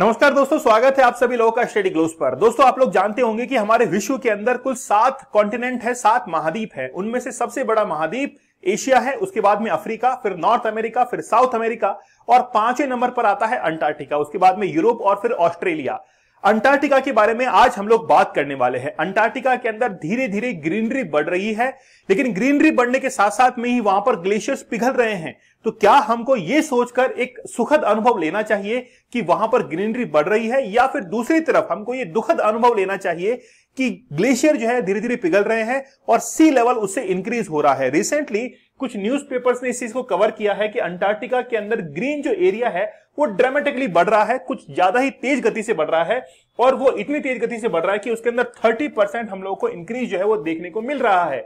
नमस्कार दोस्तों स्वागत है आप सभी लोगों का स्टडी ग्लोस पर दोस्तों आप लोग जानते होंगे कि हमारे विश्व के अंदर कुल सात कॉन्टिनेंट है सात महाद्वीप है उनमें से सबसे बड़ा महाद्वीप एशिया है उसके बाद में अफ्रीका फिर नॉर्थ अमेरिका फिर साउथ अमेरिका और पांचवें नंबर पर आता है अंटार्कटिका उसके बाद में यूरोप और फिर ऑस्ट्रेलिया अंटार्कटिका के बारे में आज हम लोग बात करने वाले हैं अंटार्कटिका के अंदर धीरे धीरे ग्रीनरी बढ़ रही है लेकिन ग्रीनरी बढ़ने के साथ साथ में ही वहां पर ग्लेशियर्स पिघल रहे हैं तो क्या हमको ये सोचकर एक सुखद अनुभव लेना चाहिए कि वहां पर ग्रीनरी बढ़ रही है या फिर दूसरी तरफ हमको ये दुखद अनुभव लेना चाहिए कि ग्लेशियर जो है धीरे धीरे पिघल रहे हैं और सी लेवल उससे इंक्रीज हो रहा है रिसेंटली कुछ न्यूज़पेपर्स ने इस चीज को कवर किया है कि अंटार्कटिका के अंदर ग्रीन जो एरिया है वो ड्रामेटिकली बढ़ रहा है कुछ ज्यादा ही तेज गति से बढ़ रहा है और वो इतनी तेज गति से बढ़ रहा है कि उसके अंदर थर्टी परसेंट हम लोगों को इंक्रीज जो है वो देखने को मिल रहा है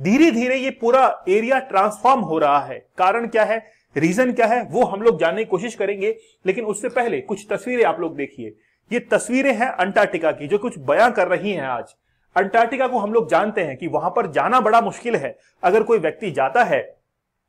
धीरे धीरे ये पूरा एरिया ट्रांसफॉर्म हो रहा है कारण क्या है रीजन क्या है वो हम लोग जानने की कोशिश करेंगे लेकिन उससे पहले कुछ तस्वीरें आप लोग देखिए ये तस्वीरें हैं अंटार्कटिका की जो कुछ बयां कर रही हैं आज अंटार्कटिका को हम लोग जानते हैं कि वहां पर जाना बड़ा मुश्किल है अगर कोई व्यक्ति जाता है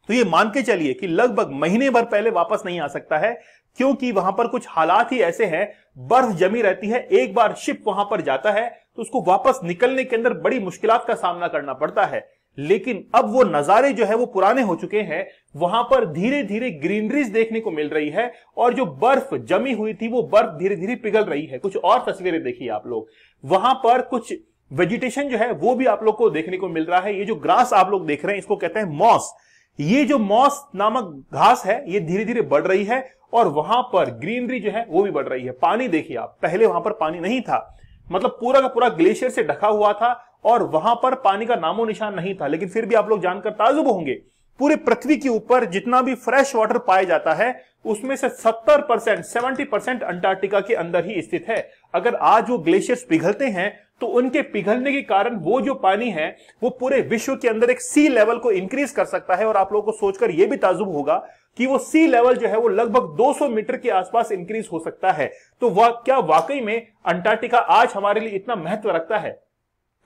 तो ये मान के चलिए कि लगभग महीने भर पहले वापस नहीं आ सकता है क्योंकि वहां पर कुछ हालात ही ऐसे हैं बर्फ जमी रहती है एक बार शिप वहां पर जाता है तो उसको वापस निकलने के अंदर बड़ी मुश्किल का सामना करना पड़ता है लेकिन अब वो नजारे जो है वो पुराने हो चुके हैं वहां पर धीरे धीरे ग्रीनरीज देखने को मिल रही है और जो बर्फ जमी हुई थी वो बर्फ धीरे धीरे पिघल रही है कुछ और तस्वीरें देखिए आप लोग वहां पर कुछ वेजिटेशन जो है वो भी आप लोग को देखने को मिल रहा है ये जो ग्रास आप लोग देख रहे हैं इसको कहते हैं मॉस ये जो मॉस नामक घास है ये धीरे धीरे बढ़ रही है और वहां पर ग्रीनरी जो है वो भी बढ़ रही है पानी देखिए आप पहले वहां पर पानी नहीं था मतलब पूरा का पूरा ग्लेशियर से ढका हुआ था और वहां पर पानी का नामो निशान नहीं था लेकिन फिर भी आप लोग जानकर ताजुब होंगे पूरे पृथ्वी के ऊपर जितना भी फ्रेश वाटर पाया जाता है उसमें से 70 परसेंट सेवेंटी परसेंट अंटार्कटिका के अंदर ही स्थित है अगर आज वो ग्लेशियर्स पिघलते हैं तो उनके पिघलने के कारण वो जो पानी है वो पूरे विश्व के अंदर एक सी लेवल को इंक्रीज कर सकता है और आप लोगों को सोचकर यह भी ताजुब होगा कि वो सी लेवल जो है वो लगभग 200 मीटर के आसपास इंक्रीज हो सकता है तो वह वा, क्या वाकई में अंटार्कटिका आज हमारे लिए इतना महत्व रखता है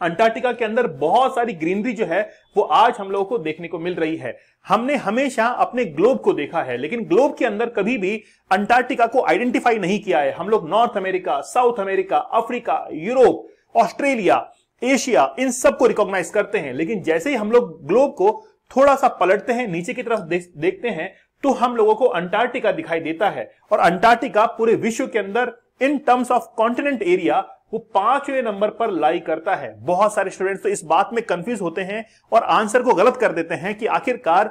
अंटार्कटिका के अंदर बहुत सारी ग्रीनरी जो है वो आज हम लोगों को देखने को मिल रही है हमने हमेशा अपने ग्लोब को देखा है लेकिन ग्लोब के अंदर कभी भी अंटार्कटिका को आइडेंटिफाई नहीं किया है हम लोग North America South America Africa Europe Australia Asia इन सबको रिकॉग्नाइज करते हैं लेकिन जैसे ही हम लोग ग्लोब को थोड़ा सा पलटते हैं नीचे की तरफ देख, देखते हैं तो हम लोगों को अंटार्कटिका दिखाई देता है और अंटार्कटिका पूरे विश्व के अंदर in terms of continent area वो पांचवें नंबर पर लाई करता है बहुत सारे स्टूडेंट्स तो इस बात में कंफ्यूज होते हैं और आंसर को गलत कर देते हैं कि आखिरकार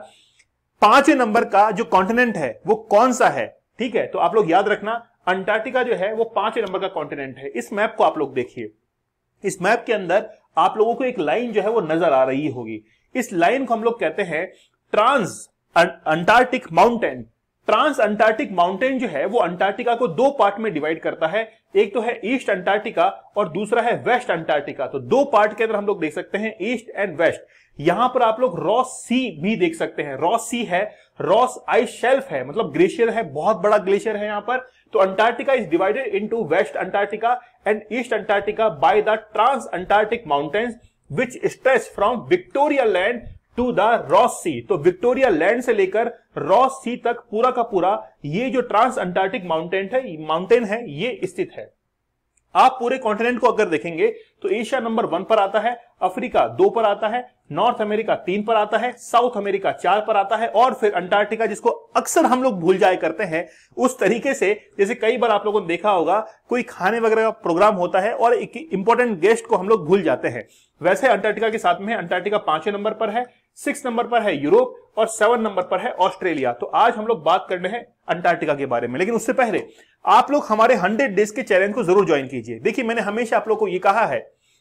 पांचवें नंबर का जो कॉन्टिनेंट है वो कौन सा है ठीक है तो आप लोग याद रखना अंटार्कटिका जो है वो पांचवें नंबर का कॉन्टिनेंट है इस मैप को आप लोग देखिए इस मैप के अंदर आप लोगों को एक लाइन जो है वो नजर आ रही होगी इस लाइन को हम लोग कहते हैं ट्रांस अं-, Antarctic mountain trans Antarctic mountain जो है वो अंटार्कटिका को दो पार्ट में डिवाइड करता है एक तो है ईस्ट अंटार्कटिका और दूसरा है वेस्ट अंटार्कटिका तो दो पार्ट के अंदर हम लोग देख सकते हैं ईस्ट एंड वेस्ट यहां पर आप लोग रॉस सी भी देख सकते हैं रॉस सी है रॉस आइस शेल्फ है मतलब ग्लेशियर है बहुत बड़ा ग्लेशियर है यहां पर तो Antarctica is divided into West Antarctica and East Antarctica by the trans Antarctic mountains which stretch from Victoria land to the Ross sea तो विक्टोरिया लैंड से लेकर रॉस सी तक पूरा का पूरा ये जो ट्रांस अंटार्कटिक माउंटेन है माउंटेन है ये स्थित है आप पूरे कॉन्टिनेंट को अगर देखेंगे तो एशिया नंबर वन पर आता है अफ्रीका दो पर आता है नॉर्थ अमेरिका तीन पर आता है साउथ अमेरिका चार पर आता है और फिर अंटार्कटिका जिसको अक्सर हम लोग भूल जाए करते हैं उस तरीके से जैसे कई बार आप लोगों ने देखा होगा कोई खाने वगैरह का प्रोग्राम होता है और एक इंपॉर्टेंट गेस्ट को हम लोग भूल जाते हैं वैसे अंटार्कटिका के साथ में अंटार्कटिका पांचवे नंबर पर है सिक्स नंबर पर है यूरोप और सेवन नंबर पर है ऑस्ट्रेलिया तो आज हम लोग बात करने हैं अंटार्कटिका के बारे में लेकिन उससे पहले आप लोग हमारे हंड्रेड डेज के चैलेंज को जरूर ज्वाइन कीजिए देखिए मैंने हमेशा आप लोग को ये कहा है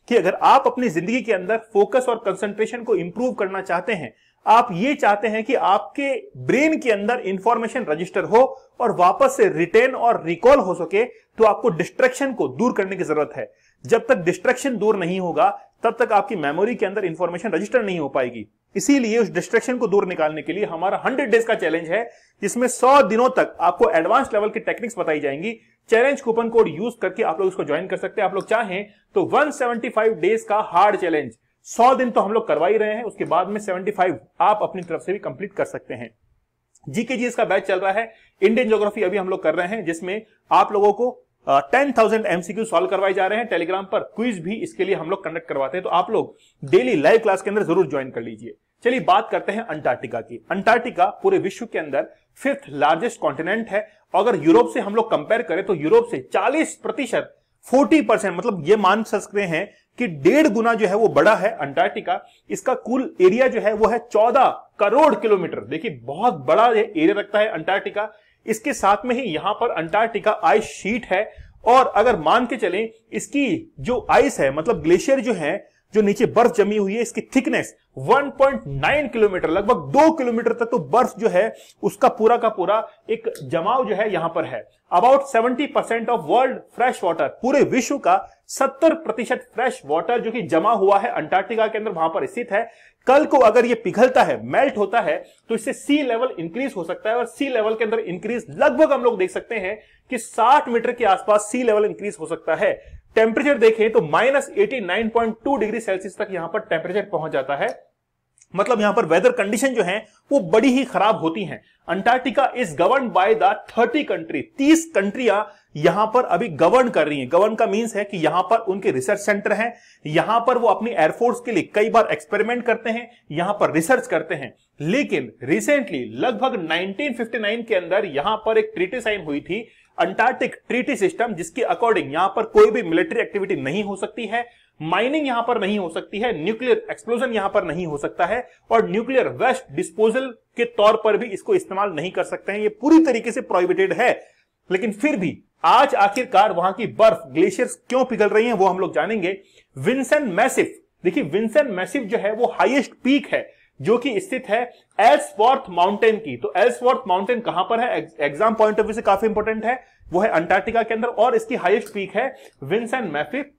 कि अगर आप अपनी जिंदगी के अंदर फोकस और कंसंट्रेशन को इंप्रूव करना चाहते हैं आप ये चाहते हैं कि आपके ब्रेन के अंदर इंफॉर्मेशन रजिस्टर हो और वापस से रिटेन और रिकॉल हो सके तो आपको डिस्ट्रक्शन को दूर करने की जरूरत है जब तक डिस्ट्रक्शन दूर नहीं होगा तब तक आपकी मेमोरी के अंदर इंफॉर्मेशन रजिस्टर नहीं हो पाएगी इसीलिए उस डिस्ट्रेक्शन को दूर निकालने के लिए हमारा 100 डेज का चैलेंज है जिसमें 100 दिनों तक आपको एडवांस लेवल की टेक्निक्स बताई जाएंगी चैलेंज कूपन कोड यूज करके आप लोग इसको ज्वाइन कर सकते हैं आप लोग चाहें तो 175 डेज का हार्ड चैलेंज 100 दिन तो हम लोग करवा ही रहे हैं उसके बाद में 75 आप अपनी तरफ से भी कंप्लीट कर सकते हैं जीके जी इसका बैच चल रहा है इंडियन ज्योग्राफी अभी हम लोग कर रहे हैं जिसमें आप लोगों को टेन थाउजेंड एमसीक्यू सॉल्व करवाए जा रहे हैं टेलीग्राम पर क्विज भी इसके लिए हम लोग कंडक्ट करवाते हैं तो आप लोग डेली लाइव क्लास के अंदर जरूर ज्वाइन कर लीजिए चलिए बात करते हैं अंटार्कटिका की अंटार्कटिका पूरे विश्व के अंदर फिफ्थ लार्जेस्ट कॉन्टिनेंट है अगर यूरोप से हम लोग कंपेयर करें तो यूरोप से 40 प्रतिशत फोर्टी परसेंट मतलब ये मान सकते हैं कि डेढ़ गुना जो है वो बड़ा है अंटार्कटिका इसका कुल एरिया जो है वो है चौदह करोड़ किलोमीटर देखिए बहुत बड़ा एरिया रखता है अंटार्कटिका इसके साथ में ही यहां पर अंटार्कटिका आइस शीट है और अगर मान के चलें इसकी जो आइस है मतलब ग्लेशियर जो है जो नीचे बर्फ जमी हुई है इसकी थिकनेस 1.9 किलोमीटर लगभग दो किलोमीटर तक तो बर्फ जो है उसका पूरा का पूरा एक जमाव जो है यहां पर है about 70 percent of world fresh water पूरे विश्व का 70 प्रतिशत फ्रेश वाटर जो कि जमा हुआ है अंटार्कटिका के अंदर वहां पर स्थित है कल को अगर ये पिघलता है मेल्ट होता है तो इससे सी लेवल इंक्रीज हो सकता है और सी लेवल के अंदर इंक्रीज लगभग हम लोग देख सकते हैं कि 60 मीटर के आसपास सी लेवल इंक्रीज हो सकता है टेम्परेचर देखें तो माइनस एटी डिग्री सेल्सियस तक यहां पर टेम्परेचर पहुंच जाता है मतलब यहां पर वेदर कंडीशन जो है वो बड़ी ही खराब होती हैं Antarctica is govern by the 30 country 30 कंट्रियां यहां पर अभी गवर्न कर रही है गवर्न का मींस है कि यहां पर उनके रिसर्च सेंटर हैं यहां पर वो अपनी एयरफोर्स के लिए कई बार एक्सपेरिमेंट करते हैं यहां पर रिसर्च करते हैं लेकिन रिसेंटली लगभग 1959 के अंदर यहां पर एक ट्रीटी साइन हुई थी अंटार्कटिक ट्रीटी सिस्टम जिसके अकॉर्डिंग यहां पर कोई भी मिलिट्री एक्टिविटी नहीं हो सकती है माइनिंग यहां पर नहीं हो सकती है न्यूक्लियर एक्सप्लोजन यहां पर नहीं हो सकता है और न्यूक्लियर वेस्ट डिस्पोजल के तौर पर भी इसको इस्तेमाल नहीं कर सकते हैं ये पूरी तरीके से प्रोहिबिटेड है लेकिन फिर भी आज आखिरकार वहां की बर्फ ग्लेशियर्स क्यों पिघल रही हैं वो हम लोग जानेंगे विंसन मैसिफ देखिए विंसन मैसिफ जो है वो हाईएस्ट पीक है जो कि स्थित है एल्सवर्थ माउंटेन की तो एल्सवर्थ माउंटेन कहां पर है एग्जाम पॉइंट ऑफ व्यू से काफी इंपॉर्टेंट है वो है अंटार्कटिका के अंदर और इसकी हाईएस्ट पीक है विंसन मैफिफ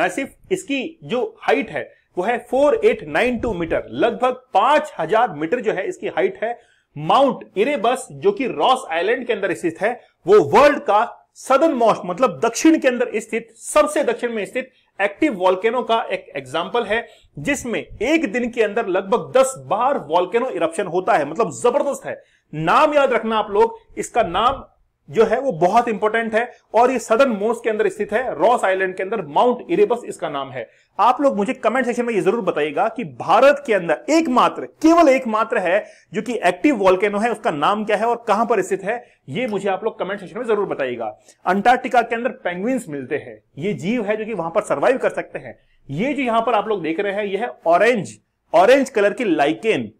मैसिफ इसकी जो हाइट है वो है 4892 मीटर लगभग 5000 मीटर जो है इसकी हाइट है माउंट इरेबस जो कि रॉस आइलैंड के अंदर स्थित है वो वर्ल्ड का सदन मोस्ट मतलब दक्षिण के अंदर स्थित सबसे दक्षिण में स्थित एक्टिव वॉल्केनो का एक एग्जाम्पल है जिसमें एक दिन के अंदर लगभग दस बार वॉल्केनो इरप्शन होता है मतलब जबरदस्त है नाम याद रखना आप लोग इसका नाम जो है वो बहुत इंपॉर्टेंट है और ये सदर्न मोस्ट के अंदर स्थित है रॉस आइलैंड के अंदर माउंट इरेबस इसका नाम है आप लोग मुझे कमेंट सेक्शन में ये जरूर बताइएगा कि भारत के अंदर एकमात्र केवल एकमात्र है जो कि एक्टिव वॉल्केनो है उसका नाम क्या है और कहां पर स्थित है ये मुझे आप लोग कमेंट सेक्शन में जरूर बताइएगा अंटार्कटिका के अंदर पेंगुइन्स मिलते हैं ये जीव है जो कि वहां पर सर्वाइव कर सकते हैं ये जो यहां पर आप लोग देख रहे हैं यह है ऑरेंज ऑरेंज कलर की लाइकेन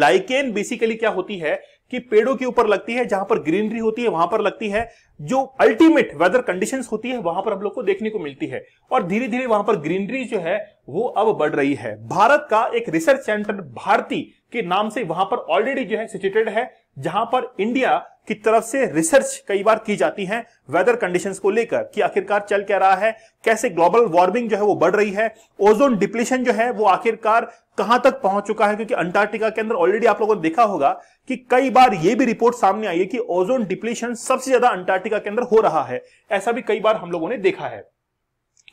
लाइकेन बेसिकली क्या होती है कि पेड़ों के ऊपर लगती है जहां पर ग्रीनरी होती है वहां पर लगती है जो अल्टीमेट वेदर कंडीशन होती है वहां पर हम लोग को देखने को मिलती है और धीरे धीरे वहां पर ग्रीनरी जो है वो अब बढ़ रही है भारत का एक रिसर्च सेंटर भारती के नाम से वहां पर ऑलरेडी जो है सिचुएटेड है जहां पर इंडिया की तरफ से रिसर्च कई बार की जाती है वेदर कंडीशंस को लेकर कि आखिरकार चल क्या रहा है कैसे ग्लोबल वार्मिंग जो है वो बढ़ रही है ओजोन डिप्लीशन जो है वो आखिरकार कहां तक पहुंच चुका है क्योंकि अंटार्कटिका के अंदर ऑलरेडी आप लोगों ने देखा होगा कि कई बार ये भी रिपोर्ट सामने आई है कि ओजोन डिप्लीशन सबसे ज्यादा अंटार्कटिका के अंदर हो रहा है ऐसा भी कई बार हम लोगों ने देखा है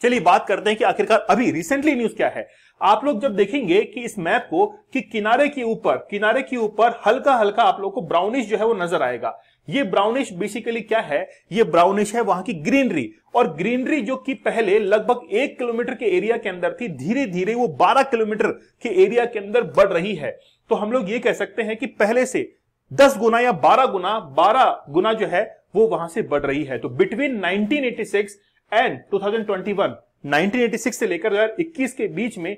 चलिए बात करते हैं कि आखिरकार अभी रिसेंटली न्यूज क्या है आप लोग जब देखेंगे कि इस मैप को कि किनारे के ऊपर किनारे के ऊपर हल्का हल्का आप लोग को ब्राउनिश जो है वो नजर आएगा ये ब्राउनिश बेसिकली क्या है ये ब्राउनिश है वहां की ग्रीनरी और ग्रीनरी जो कि पहले लगभग एक किलोमीटर के एरिया के अंदर थी धीरे धीरे वो बारह किलोमीटर के एरिया के अंदर बढ़ रही है तो हम लोग ये कह सकते हैं कि पहले से दस गुना या बारह गुना बारह गुना जो है वो वहां से बढ़ रही है तो बिटवीन 1986 एंड 2021 1986 से लेकर 2021 के बीच में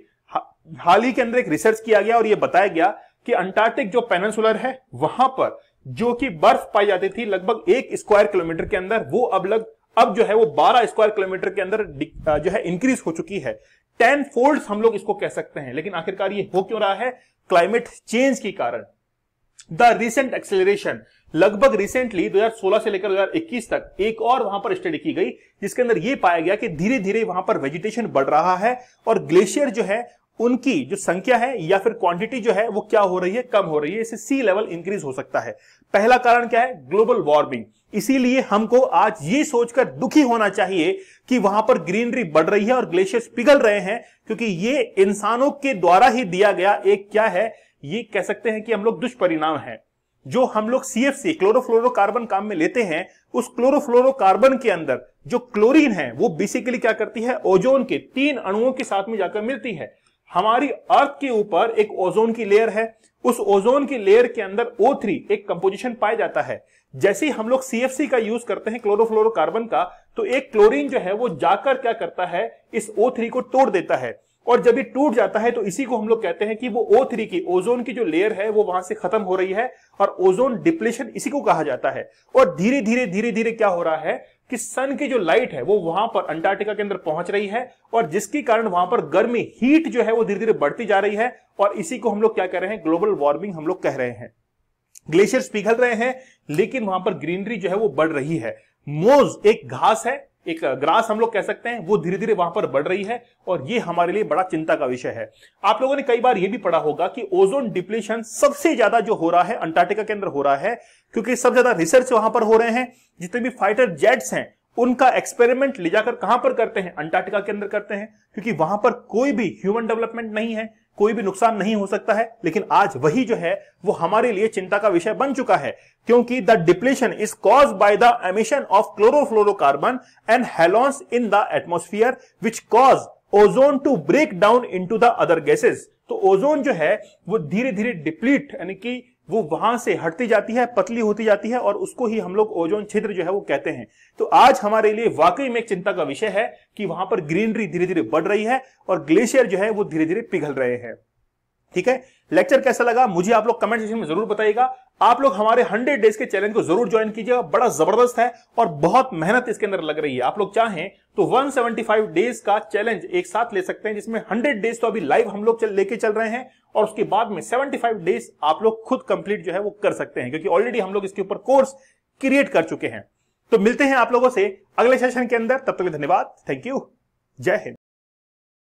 हाल ही के अंदर एक रिसर्च किया गया और यह बताया गया कि अंटार्कटिक जो पेनसुलर है वहां पर जो कि बर्फ पाई जाती थी लगभग एक स्क्वायर किलोमीटर के अंदर वो अब लग अब जो है वो 12 स्क्वायर किलोमीटर के अंदर जो है इंक्रीज हो चुकी है टेन फोल्ड हम लोग इसको कह सकते हैं लेकिन आखिरकार ये हो क्यों रहा है क्लाइमेट चेंज के कारण द रिसेंट एक्सेलरेशन लगभग रिसेंटली 2016 से लेकर 2021 तक एक और वहां पर स्टडी की गई जिसके अंदर यह पाया गया कि धीरे धीरे वहां पर वेजिटेशन बढ़ रहा है और ग्लेशियर जो है उनकी जो संख्या है या फिर क्वांटिटी जो है वो क्या हो रही है कम हो रही है इससे सी लेवल इंक्रीज हो सकता है पहला कारण क्या है ग्लोबल वार्मिंग इसीलिए हमको आज ये सोचकर दुखी होना चाहिए कि वहां पर ग्रीनरी बढ़ रही है और ग्लेशियर्स पिघल रहे हैं क्योंकि ये इंसानों के द्वारा ही दिया गया एक क्या है ये कह सकते हैं कि हम लोग दुष्परिणाम है जो हम लोग सीएफसी क्लोरोफ्लोरोकार्बन काम में लेते हैं उस क्लोरोफ्लोरोकार्बन के अंदर जो क्लोरीन है वो बेसिकली क्या करती है ओजोन के तीन अणुओं के साथ में जाकर मिलती है हमारी अर्थ के ऊपर एक ओजोन की लेयर है उस ओजोन की लेयर के अंदर O3 एक कंपोजिशन पाया जाता है जैसे ही हम लोग सीएफसी का यूज करते हैं क्लोरोफ्लोरोकार्बन का तो एक क्लोरीन जो है वो जाकर क्या करता है इस O3 को तोड़ देता है और जब ये टूट जाता है तो इसी को हम लोग कहते हैं कि वो ओ थ्री की ओजोन की जो लेयर है वो वहां से खत्म हो रही है और ओजोन डिप्लेशन इसी को कहा जाता है और धीरे धीरे धीरे धीरे क्या हो रहा है कि सन की जो लाइट है वो वहां पर अंटार्कटिका के अंदर पहुंच रही है और जिसके कारण वहां पर गर्मी हीट जो है वो धीरे धीरे बढ़ती जा रही है और इसी को हम लोग क्या कह रहे हैं ग्लोबल वार्मिंग हम लोग कह रहे हैं ग्लेशियर्स पिघल रहे हैं लेकिन वहां पर ग्रीनरी जो है वो बढ़ रही है मोज एक घास है एक ग्रास हम लोग कह सकते हैं वो धीरे धीरे वहां पर बढ़ रही है और ये हमारे लिए बड़ा चिंता का विषय है आप लोगों ने कई बार ये भी पढ़ा होगा कि ओजोन डिप्लेशन सबसे ज्यादा जो हो रहा है अंटार्क्टिका के अंदर हो रहा है क्योंकि सबसे ज्यादा रिसर्च वहां पर हो रहे हैं जितने भी फाइटर जेट्स हैं उनका एक्सपेरिमेंट ले जाकर कहां पर करते हैं अंटार्कटिका के अंदर करते हैं क्योंकि वहां पर कोई भी ह्यूमन डेवलपमेंट नहीं है कोई भी नुकसान नहीं हो सकता है लेकिन आज वही जो है वो हमारे लिए चिंता का विषय बन चुका है क्योंकि the depletion is cause by the emission of chlorofluorocarbon and halons in the atmosphere which cause ozone to break down into the other gases तो ओजोन जो है वो धीरे धीरे डिप्लीट यानी कि वो वहां से हटती जाती है पतली होती जाती है और उसको ही हम लोग ओजोन छिद्र जो है वो कहते हैं तो आज हमारे लिए वाकई में एक चिंता का विषय है कि वहां पर ग्रीनरी धीरे धीरे बढ़ रही है और ग्लेशियर जो है वो धीरे धीरे पिघल रहे हैं ठीक है लेक्चर कैसा लगा मुझे आप लोग कमेंट सेक्शन में जरूर बताइएगा आप लोग हमारे हंड्रेड डेज के चैलेंज को जरूर ज्वाइन कीजिएगा बड़ा जबरदस्त है और बहुत मेहनत इसके अंदर लग रही है आप लोग चाहें तो 175 डेज का चैलेंज एक साथ ले सकते हैं जिसमें हंड्रेड डेज तो अभी लाइव हम लोग लेके चल रहे हैं और उसके बाद में 75 डेज आप लोग खुद कंप्लीट जो है वो कर सकते हैं क्योंकि ऑलरेडी हम लोग इसके ऊपर कोर्स क्रिएट कर चुके हैं तो मिलते हैं आप लोगों से अगले सेशन के अंदर तब तक धन्यवाद थैंक यू जय हिंद